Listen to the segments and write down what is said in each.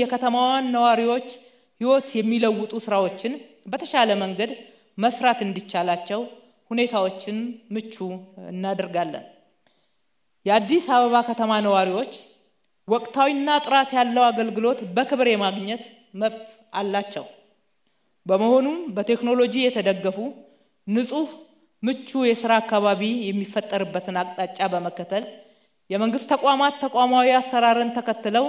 የከተማዋን ነዋሪዎች ህይወት የሚለውጡ ስራዎችን በተሻለ መንገድ መስራት እንዲቻላቸው ሁኔታዎችን ምቹ እናደርጋለን። የአዲስ አበባ ከተማ ነዋሪዎች ወቅታዊና ጥራት ያለው አገልግሎት በክብር የማግኘት መብት አላቸው። በመሆኑም በቴክኖሎጂ የተደገፉ ንጹህ፣ ምቹ የስራ አካባቢ የሚፈጠርበትን አቅጣጫ በመከተል የመንግስት ተቋማት ተቋማዊ አሰራርን ተከትለው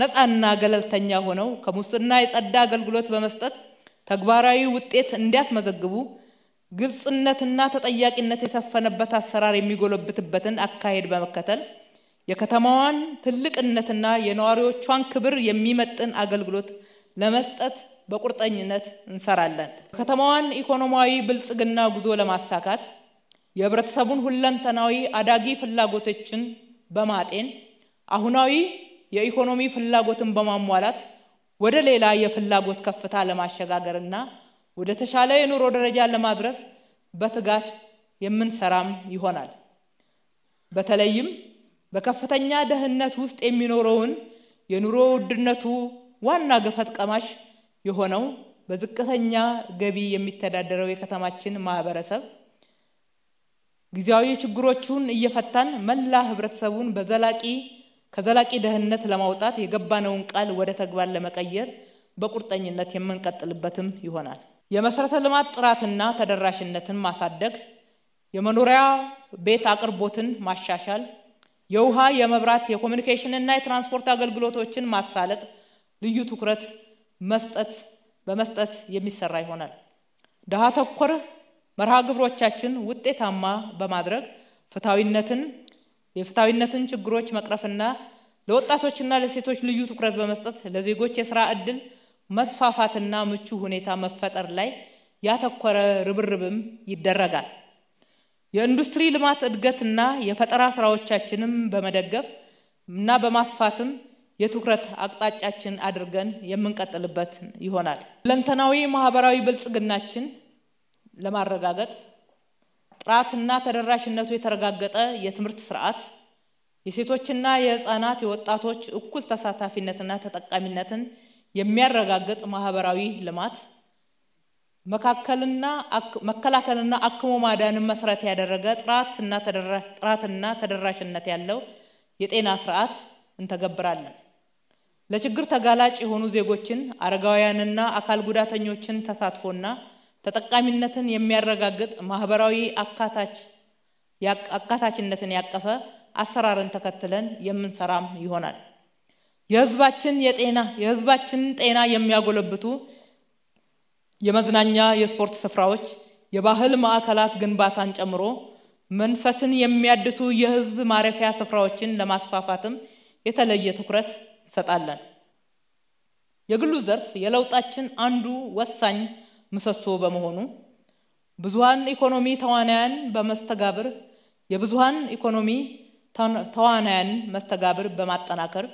ነፃና ገለልተኛ ሆነው ከሙስና የጸዳ አገልግሎት በመስጠት ተግባራዊ ውጤት እንዲያስመዘግቡ ግልጽነትና ተጠያቂነት የሰፈነበት አሰራር የሚጎለብትበትን አካሄድ በመከተል የከተማዋን ትልቅነትና የነዋሪዎቿን ክብር የሚመጥን አገልግሎት ለመስጠት በቁርጠኝነት እንሰራለን። ከተማዋን ኢኮኖሚያዊ ብልጽግና ጉዞ ለማሳካት የህብረተሰቡን ሁለንተናዊ አዳጊ ፍላጎቶችን በማጤን አሁናዊ የኢኮኖሚ ፍላጎትን በማሟላት ወደ ሌላ የፍላጎት ከፍታ ለማሸጋገርና ወደ ተሻለ የኑሮ ደረጃ ለማድረስ በትጋት የምንሰራም ይሆናል። በተለይም በከፍተኛ ደህንነት ውስጥ የሚኖረውን የኑሮ ውድነቱ ዋና ገፈት ቀማሽ የሆነው በዝቅተኛ ገቢ የሚተዳደረው የከተማችን ማህበረሰብ ጊዜያዊ ችግሮቹን እየፈታን መላ ህብረተሰቡን በዘላቂ ከዘላቂ ደህንነት ለማውጣት የገባነውን ቃል ወደ ተግባር ለመቀየር በቁርጠኝነት የምንቀጥልበትም ይሆናል። የመሰረተ ልማት ጥራትና ተደራሽነትን ማሳደግ፣ የመኖሪያ ቤት አቅርቦትን ማሻሻል፣ የውሃ፣ የመብራት፣ የኮሚኒኬሽንና የትራንስፖርት አገልግሎቶችን ማሳለጥ ልዩ ትኩረት መስጠት በመስጠት የሚሰራ ይሆናል። ድሃ ተኮር መርሃ ግብሮቻችን ውጤታማ በማድረግ ፍትሐዊነትን የፍታዊነትን ችግሮች መቅረፍና ለወጣቶችና ለሴቶች ልዩ ትኩረት በመስጠት ለዜጎች የስራ እድል መስፋፋትና ምቹ ሁኔታ መፈጠር ላይ ያተኮረ ርብርብም ይደረጋል። የኢንዱስትሪ ልማት እድገትና የፈጠራ ስራዎቻችንም በመደገፍ እና በማስፋትም የትኩረት አቅጣጫችን አድርገን የምንቀጥልበት ይሆናል። ለንተናዊ ማህበራዊ ብልጽግናችን ለማረጋገጥ ጥራትና ተደራሽነቱ የተረጋገጠ የትምህርት ስርዓት፣ የሴቶችና የህፃናት የወጣቶች እኩል ተሳታፊነትና ተጠቃሚነትን የሚያረጋግጥ ማህበራዊ ልማት፣ መከላከልና አክሞ ማዳንን መሰረት ያደረገ ጥራትና ተደራሽነት ያለው የጤና ስርዓት እንተገብራለን። ለችግር ተጋላጭ የሆኑ ዜጎችን አረጋውያንና አካል ጉዳተኞችን ተሳትፎና ተጠቃሚነትን የሚያረጋግጥ ማህበራዊ አካታች አካታችነትን ያቀፈ አሰራርን ተከትለን የምንሰራም ይሆናል። የህዝባችን የጤና የህዝባችን ጤና የሚያጎለብቱ የመዝናኛ የስፖርት ስፍራዎች፣ የባህል ማዕከላት ግንባታን ጨምሮ መንፈስን የሚያድቱ የህዝብ ማረፊያ ስፍራዎችን ለማስፋፋትም የተለየ ትኩረት እንሰጣለን። የግሉ ዘርፍ የለውጣችን አንዱ ወሳኝ ምሰሶ በመሆኑ ብዙሀን ኢኮኖሚ ተዋናያን በመስተጋብር የብዙሀን ኢኮኖሚ ተዋናያን መስተጋብር በማጠናከር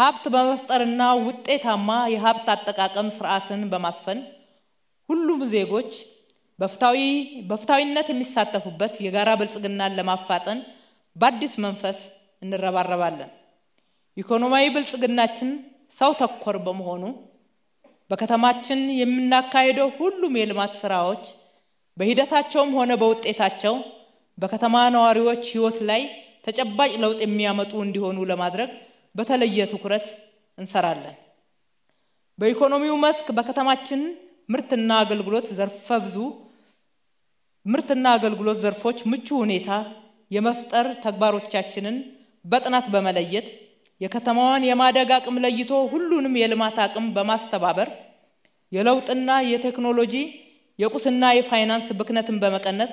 ሀብት በመፍጠርና ውጤታማ የሀብት አጠቃቀም ስርዓትን በማስፈን ሁሉም ዜጎች በፍታዊነት የሚሳተፉበት የጋራ ብልጽግናን ለማፋጠን በአዲስ መንፈስ እንረባረባለን። ኢኮኖሚያዊ ብልጽግናችን ሰው ተኮር በመሆኑ በከተማችን የምናካሄደው ሁሉም የልማት ስራዎች በሂደታቸውም ሆነ በውጤታቸው በከተማ ነዋሪዎች ህይወት ላይ ተጨባጭ ለውጥ የሚያመጡ እንዲሆኑ ለማድረግ በተለየ ትኩረት እንሰራለን። በኢኮኖሚው መስክ በከተማችን ምርትና አገልግሎት ዘርፈ ብዙ ምርትና አገልግሎት ዘርፎች ምቹ ሁኔታ የመፍጠር ተግባሮቻችንን በጥናት በመለየት የከተማዋን የማደግ አቅም ለይቶ ሁሉንም የልማት አቅም በማስተባበር የለውጥና የቴክኖሎጂ የቁስና የፋይናንስ ብክነትን በመቀነስ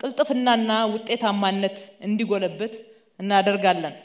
ቅልጥፍናና ውጤታማነት እንዲጎለበት እናደርጋለን።